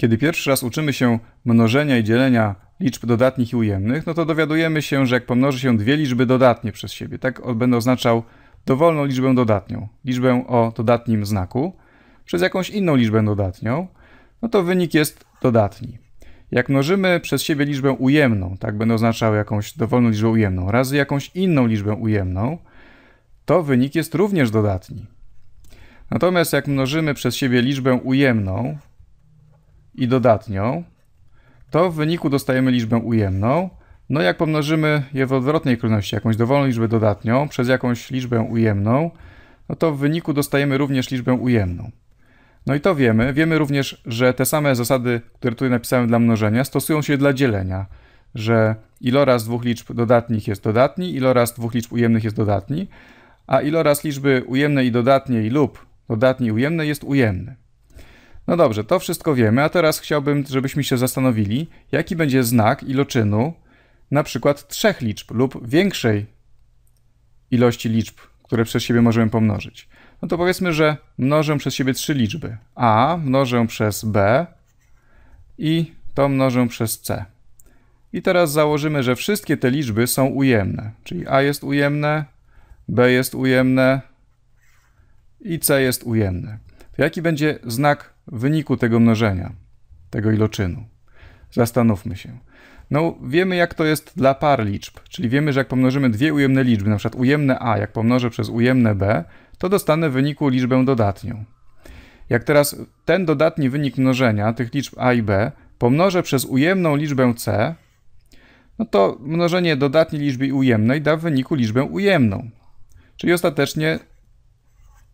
Kiedy pierwszy raz uczymy się mnożenia i dzielenia liczb dodatnich i ujemnych, no to dowiadujemy się, że jak pomnoży się dwie liczby dodatnie przez siebie, tak będę oznaczał dowolną liczbę dodatnią, liczbę o dodatnim znaku, przez jakąś inną liczbę dodatnią, no to wynik jest dodatni. Jak mnożymy przez siebie liczbę ujemną, tak będę oznaczał jakąś dowolną liczbę ujemną, razy jakąś inną liczbę ujemną, to wynik jest również dodatni. Natomiast jak mnożymy przez siebie liczbę ujemną, i dodatnią, to w wyniku dostajemy liczbę ujemną. No jak pomnożymy je w odwrotnej kolejności, jakąś dowolną liczbę dodatnią przez jakąś liczbę ujemną, no to w wyniku dostajemy również liczbę ujemną. No i to wiemy. Wiemy również, że te same zasady, które tutaj napisałem dla mnożenia, stosują się dla dzielenia, że iloraz dwóch liczb dodatnich jest dodatni, iloraz dwóch liczb ujemnych jest dodatni, a iloraz liczby ujemnej i dodatniej lub dodatniej i ujemnej jest ujemny. No dobrze, to wszystko wiemy, a teraz chciałbym, żebyśmy się zastanowili, jaki będzie znak iloczynu na przykład trzech liczb lub większej ilości liczb, które przez siebie możemy pomnożyć. No to powiedzmy, że mnożę przez siebie trzy liczby. A mnożę przez B i to mnożę przez C. I teraz założymy, że wszystkie te liczby są ujemne, czyli A jest ujemne, B jest ujemne i C jest ujemne. To jaki będzie znak w wyniku tego mnożenia, tego iloczynu. Zastanówmy się. No, wiemy jak to jest dla par liczb, czyli wiemy, że jak pomnożymy dwie ujemne liczby, na przykład ujemne a, jak pomnożę przez ujemne b, to dostanę w wyniku liczbę dodatnią. Jak teraz ten dodatni wynik mnożenia tych liczb a i b pomnożę przez ujemną liczbę c, no to mnożenie dodatniej liczby ujemnej da w wyniku liczbę ujemną. Czyli ostatecznie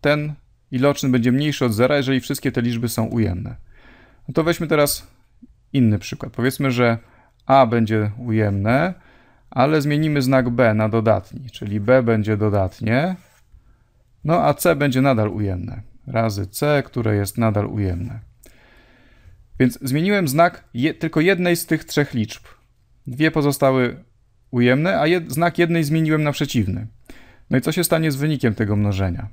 ten iloczyn będzie mniejszy od zera, jeżeli wszystkie te liczby są ujemne. No to weźmy teraz inny przykład. Powiedzmy, że a będzie ujemne, ale zmienimy znak b na dodatni, czyli b będzie dodatnie, no a c będzie nadal ujemne, razy c, które jest nadal ujemne. Więc zmieniłem znak je, tylko jednej z tych trzech liczb. Dwie pozostały ujemne, a znak jednej zmieniłem na przeciwny. No i co się stanie z wynikiem tego mnożenia?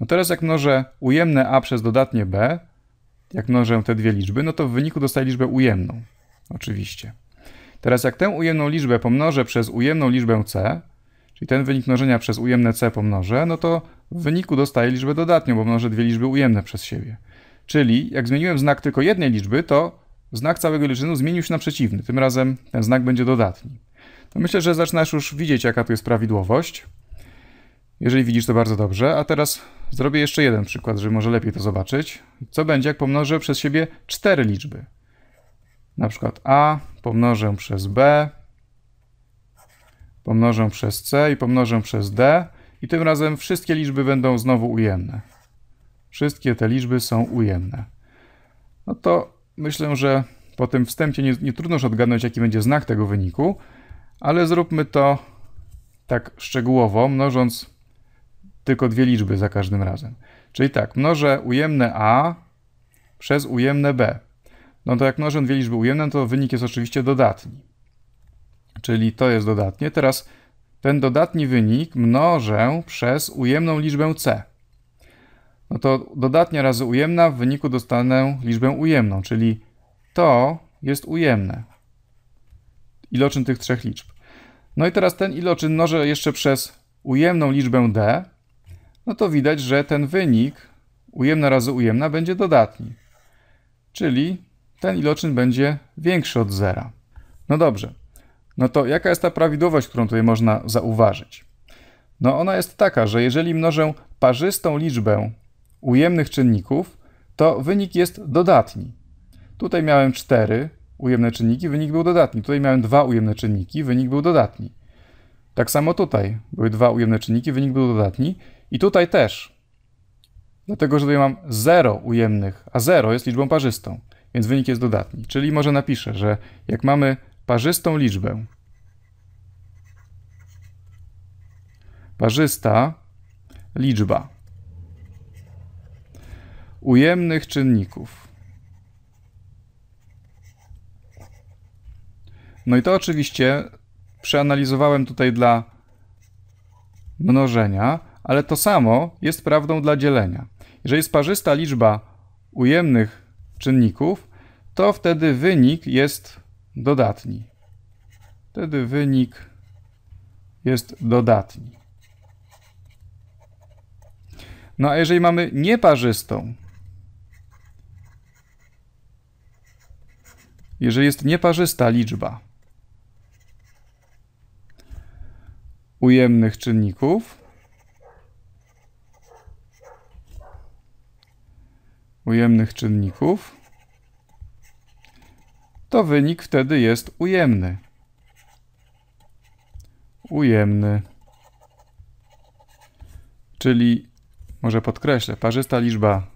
No teraz jak mnożę ujemne a przez dodatnie b, jak mnożę te dwie liczby, no to w wyniku dostaję liczbę ujemną. Oczywiście. Teraz jak tę ujemną liczbę pomnożę przez ujemną liczbę c, czyli ten wynik mnożenia przez ujemne c pomnożę, no to w wyniku dostaję liczbę dodatnią, bo mnożę dwie liczby ujemne przez siebie. Czyli jak zmieniłem znak tylko jednej liczby, to znak całego liczynu zmienił się na przeciwny. Tym razem ten znak będzie dodatni. No myślę, że zaczynasz już widzieć, jaka tu jest prawidłowość. Jeżeli widzisz to bardzo dobrze, a teraz zrobię jeszcze jeden przykład, żeby może lepiej to zobaczyć. Co będzie, jak pomnożę przez siebie cztery liczby? Na przykład A pomnożę przez B, pomnożę przez C i pomnożę przez D i tym razem wszystkie liczby będą znowu ujemne. Wszystkie te liczby są ujemne. No to myślę, że po tym wstępie nie, nie trudno już odgadnąć, jaki będzie znak tego wyniku, ale zróbmy to tak szczegółowo, mnożąc tylko dwie liczby za każdym razem. Czyli tak, mnożę ujemne a przez ujemne b. No to jak mnożę dwie liczby ujemne, to wynik jest oczywiście dodatni. Czyli to jest dodatnie. Teraz ten dodatni wynik mnożę przez ujemną liczbę c. No to dodatnia razy ujemna w wyniku dostanę liczbę ujemną, czyli to jest ujemne. Iloczyn tych trzech liczb. No i teraz ten iloczyn mnożę jeszcze przez ujemną liczbę d, no to widać, że ten wynik ujemna razy ujemna będzie dodatni. Czyli ten iloczyn będzie większy od zera. No dobrze, no to jaka jest ta prawidłowość, którą tutaj można zauważyć? No ona jest taka, że jeżeli mnożę parzystą liczbę ujemnych czynników, to wynik jest dodatni. Tutaj miałem 4 ujemne czynniki, wynik był dodatni. Tutaj miałem 2 ujemne czynniki, wynik był dodatni. Tak samo tutaj były dwa ujemne czynniki, wynik był dodatni. I tutaj też, dlatego że tutaj mam 0 ujemnych, a 0 jest liczbą parzystą, więc wynik jest dodatni. Czyli może napiszę, że jak mamy parzystą liczbę, parzysta liczba ujemnych czynników. No i to oczywiście przeanalizowałem tutaj dla mnożenia, ale to samo jest prawdą dla dzielenia. Jeżeli jest parzysta liczba ujemnych czynników, to wtedy wynik jest dodatni. Wtedy wynik jest dodatni. No a jeżeli mamy nieparzystą, jeżeli jest nieparzysta liczba ujemnych czynników, ujemnych czynników, to wynik wtedy jest ujemny. Ujemny. Czyli, może podkreślę, parzysta liczba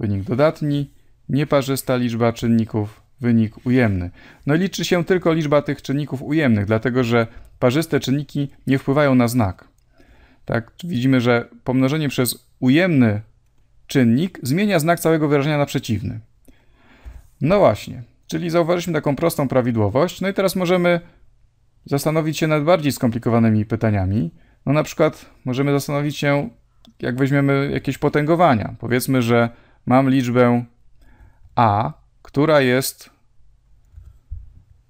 wynik dodatni, nieparzysta liczba czynników wynik ujemny. No liczy się tylko liczba tych czynników ujemnych, dlatego że parzyste czynniki nie wpływają na znak. Tak, widzimy, że pomnożenie przez ujemny czynnik zmienia znak całego wyrażenia na przeciwny. No właśnie, czyli zauważyliśmy taką prostą prawidłowość. No i teraz możemy zastanowić się nad bardziej skomplikowanymi pytaniami. No na przykład możemy zastanowić się, jak weźmiemy jakieś potęgowania. Powiedzmy, że mam liczbę a, która jest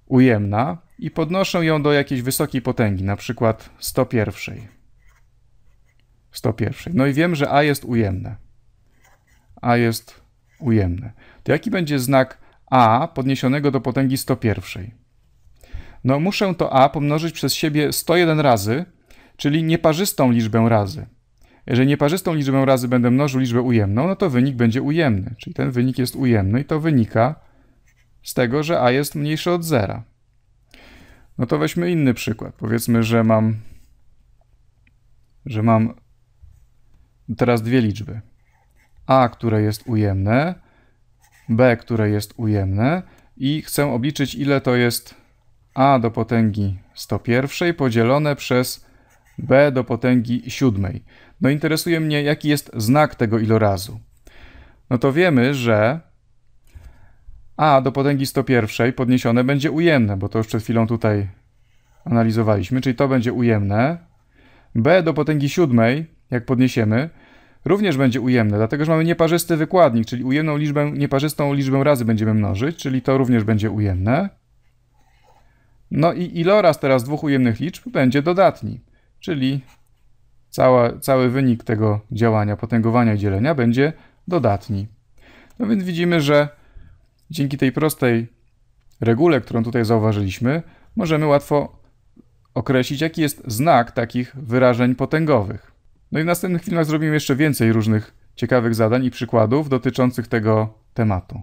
ujemna i podnoszę ją do jakiejś wysokiej potęgi, na przykład 101. 101. No i wiem, że a jest ujemne a jest ujemne. To jaki będzie znak a podniesionego do potęgi 101? No muszę to a pomnożyć przez siebie 101 razy, czyli nieparzystą liczbę razy. Jeżeli nieparzystą liczbę razy będę mnożył liczbę ujemną, no to wynik będzie ujemny. Czyli ten wynik jest ujemny i to wynika z tego, że a jest mniejsze od zera. No to weźmy inny przykład. Powiedzmy, że mam że mam teraz dwie liczby. A, które jest ujemne, B, które jest ujemne i chcę obliczyć ile to jest A do potęgi 101 podzielone przez B do potęgi 7. No interesuje mnie jaki jest znak tego ilorazu. No to wiemy, że a do potęgi 101 podniesione będzie ujemne, bo to już przed chwilą tutaj analizowaliśmy, czyli to będzie ujemne. B do potęgi 7, jak podniesiemy, również będzie ujemne, dlatego że mamy nieparzysty wykładnik, czyli ujemną liczbę, nieparzystą liczbę razy będziemy mnożyć, czyli to również będzie ujemne. No i iloraz teraz dwóch ujemnych liczb będzie dodatni, czyli cała, cały wynik tego działania potęgowania i dzielenia będzie dodatni. No więc widzimy, że dzięki tej prostej regule, którą tutaj zauważyliśmy, możemy łatwo określić, jaki jest znak takich wyrażeń potęgowych. No i w następnych filmach zrobimy jeszcze więcej różnych ciekawych zadań i przykładów dotyczących tego tematu.